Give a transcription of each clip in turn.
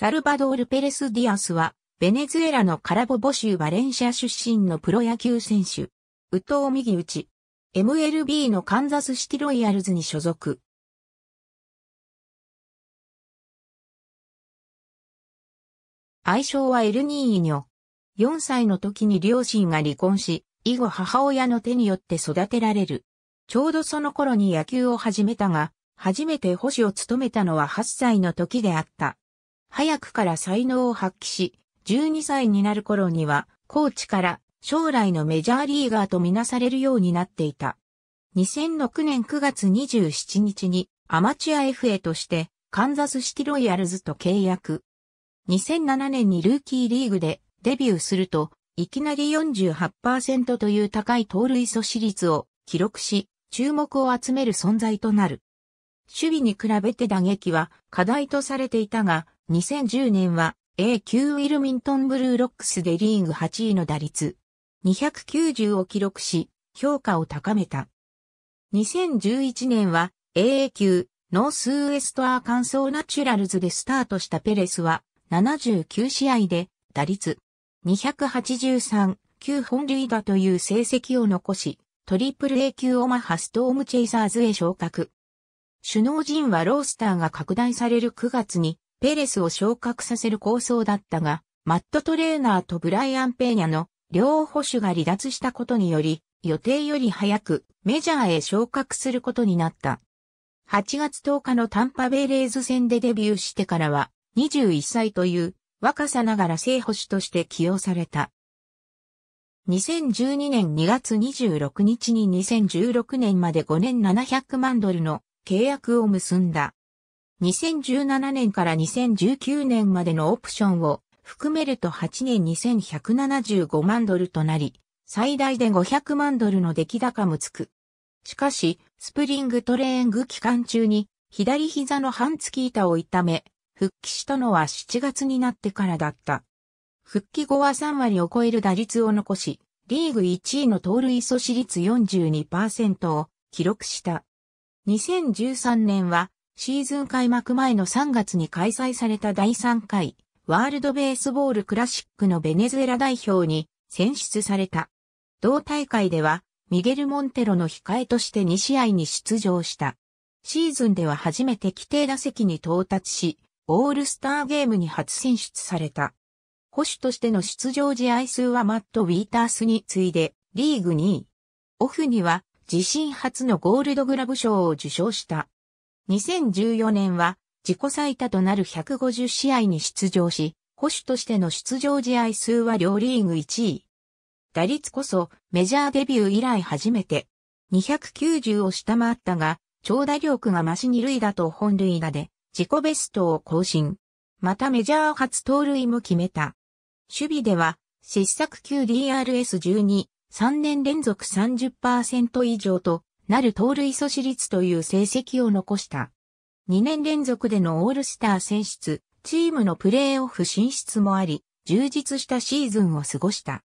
サルバドール・ペレス・ディアスは、ベネズエラのカラボボ州バレンシア出身のプロ野球選手。右投右打ち。MLB のカンザスシティロイヤルズに所属。愛称はエルニーニョ。4歳の時に両親が離婚し、以後母親の手によって育てられる。ちょうどその頃に野球を始めたが、初めて保守を務めたのは8歳の時であった。早くから才能を発揮し、12歳になる頃には、コーチから将来のメジャーリーガーとみなされるようになっていた。2006年9月27日にアマチュア FA としてカンザスシティロイヤルズと契約。2007年にルーキーリーグでデビューすると、いきなり48%という高い盗塁阻止率を記録し、注目を集める存在となる。守備に比べて打撃は課題とされていたが、2010年は A 級ウィルミントンブルーロックスでリーグ8位の打率290を記録し評価を高めた。2011年は a 級ノースウエストアーカンソーナチュラルズでスタートしたペレスは79試合で打率283、9本塁打という成績を残し、トリプル A 級オマハストームチェイサーズへ昇格。首脳陣はロースターが拡大される9月にペレスを昇格させる構想だったが、マットトレーナーとブライアン・ペーニャの両保守が離脱したことにより、予定より早くメジャーへ昇格することになった。8月10日のタンパベイレーズ戦でデビューしてからは21歳という若さながら正捕手として起用された。2012年2月26日に2016年まで5年700万ドルの契約を結んだ。2017年から2019年までのオプションを含めると8年2175万ドルとなり、最大で500万ドルの出来高もつく。しかし、スプリングトレーング期間中に左膝の半月板を痛め、復帰したのは7月になってからだった。復帰後は3割を超える打率を残し、リーグ1位の盗塁阻止率42%を記録した。2013年はシーズン開幕前の3月に開催された第3回ワールドベースボールクラシックのベネズエラ代表に選出された。同大会ではミゲル・モンテロの控えとして2試合に出場した。シーズンでは初めて規定打席に到達し、オールスターゲームに初選出された。保守としての出場試合数はマット・ウィータースに次いでリーグ2位。オフには自身初のゴールドグラブ賞を受賞した。2014年は自己最多となる150試合に出場し、保守としての出場試合数は両リーグ1位。打率こそメジャーデビュー以来初めて290を下回ったが、長打力が増し二塁打と本塁打で自己ベストを更新。またメジャー初盗塁も決めた。守備では失策級 DRS12、3年連続30%以上となる盗塁阻止率という成績を残した。2年連続でのオールスター選出、チームのプレーオフ進出もあり、充実したシーズンを過ごした。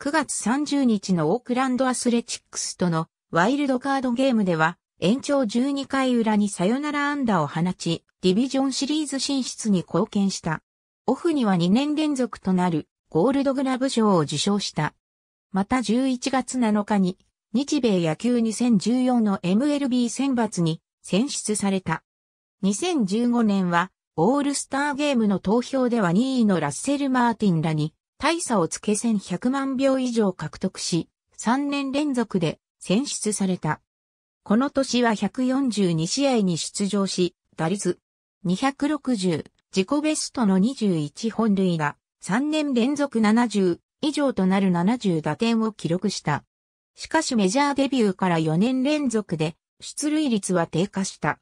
9月30日のオークランドアスレチックスとのワイルドカードゲームでは、延長12回裏にサヨナラ安打を放ち、ディビジョンシリーズ進出に貢献した。オフには2年連続となるゴールドグラブ賞を受賞した。また11月7日に日米野球2014の MLB 選抜に選出された。2015年は、オールスターゲームの投票では2位のラッセル・マーティンらに、大差をつけ1100万票以上獲得し、3年連続で選出された。この年は142試合に出場し、打率260、自己ベストの21本塁打、3年連続70以上となる70打点を記録した。しかしメジャーデビューから4年連続で出塁率は低下した。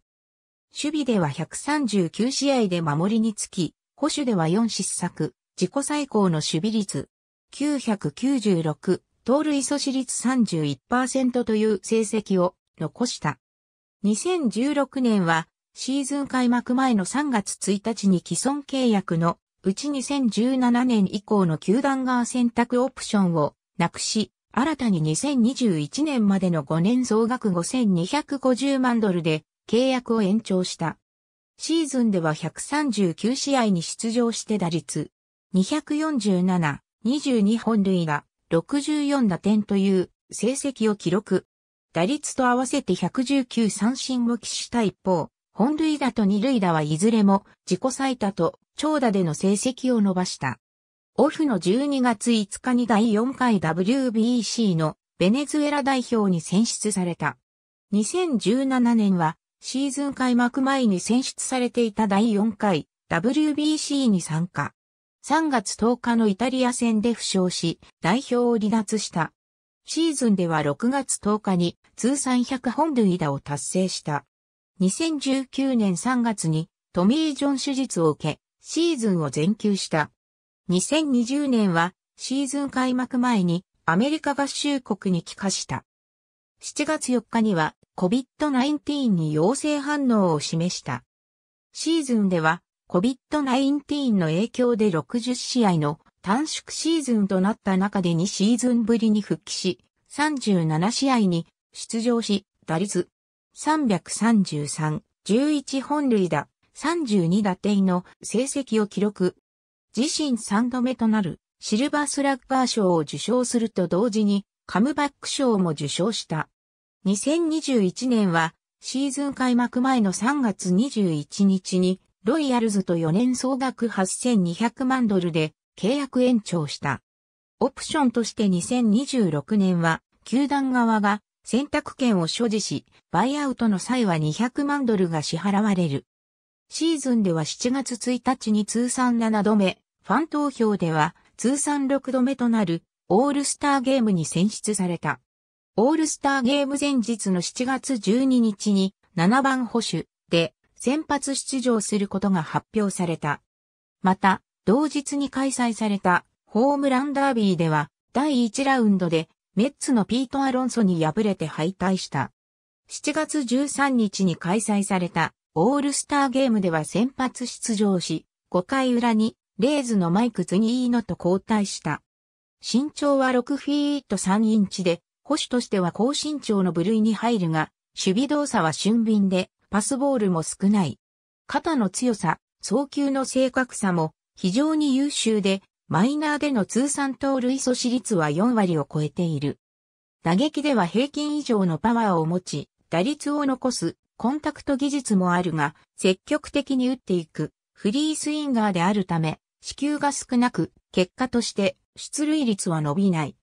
守備では139試合で守りにつき、保守では4失策、自己最高の守備率996、盗塁阻止率31%という成績を残した。2016年はシーズン開幕前の3月1日に既存契約のうち2017年以降の球団側選択オプションをなくし、新たに2021年までの5年増額5250万ドルで契約を延長した。シーズンでは139試合に出場して打率247、22本塁打、64打点という成績を記録。打率と合わせて119三振を期した一方、本塁打と二塁打はいずれも自己最多と長打での成績を伸ばした。オフの12月5日に第4回 WBC のベネズエラ代表に選出された。2017年はシーズン開幕前に選出されていた第4回 WBC に参加。3月10日のイタリア戦で負傷し、代表を離脱した。シーズンでは6月10日に通算100本塁打を達成した。2019年3月にトミー・ジョン手術を受け、シーズンを全休した。2020年はシーズン開幕前にアメリカ合衆国に帰化した。7月4日には COVID-19 に陽性反応を示した。シーズンでは COVID-19 の影響で60試合の短縮シーズンとなった中で2シーズンぶりに復帰し、37試合に出場し、打率333、11本塁打、32打点の成績を記録。自身3度目となるシルバースラッガー賞を受賞すると同時にカムバック賞も受賞した。2021年はシーズン開幕前の3月21日にロイヤルズと4年総額8200万ドルで契約延長した。オプションとして2026年は球団側が選択権を所持し、バイアウトの際は200万ドルが支払われる。シーズンでは7月1日に通算7度目、ファン投票では通算6度目となるオールスターゲームに選出された。オールスターゲーム前日の7月12日に7番保守で先発出場することが発表された。また、同日に開催されたホームランダービーでは第1ラウンドでメッツのピート・アロンソに敗れて敗退した。7月13日に開催されたオールスターゲームでは先発出場し、5回裏にレーズのマイク・ツニーノと交代した。身長は6フィート3インチで、保守としては高身長の部類に入るが、守備動作は俊敏で、パスボールも少ない。肩の強さ、送球の正確さも非常に優秀で、マイナーでの通算盗塁阻止率は4割を超えている。打撃では平均以上のパワーを持ち、打率を残すコンタクト技術もあるが、積極的に打っていく、フリースインガーであるため、支給が少なく、結果として出塁率は伸びない。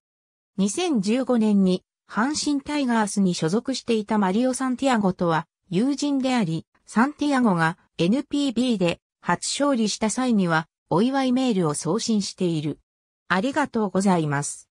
2015年に阪神タイガースに所属していたマリオ・サンティアゴとは友人であり、サンティアゴが NPB で初勝利した際にはお祝いメールを送信している。ありがとうございます。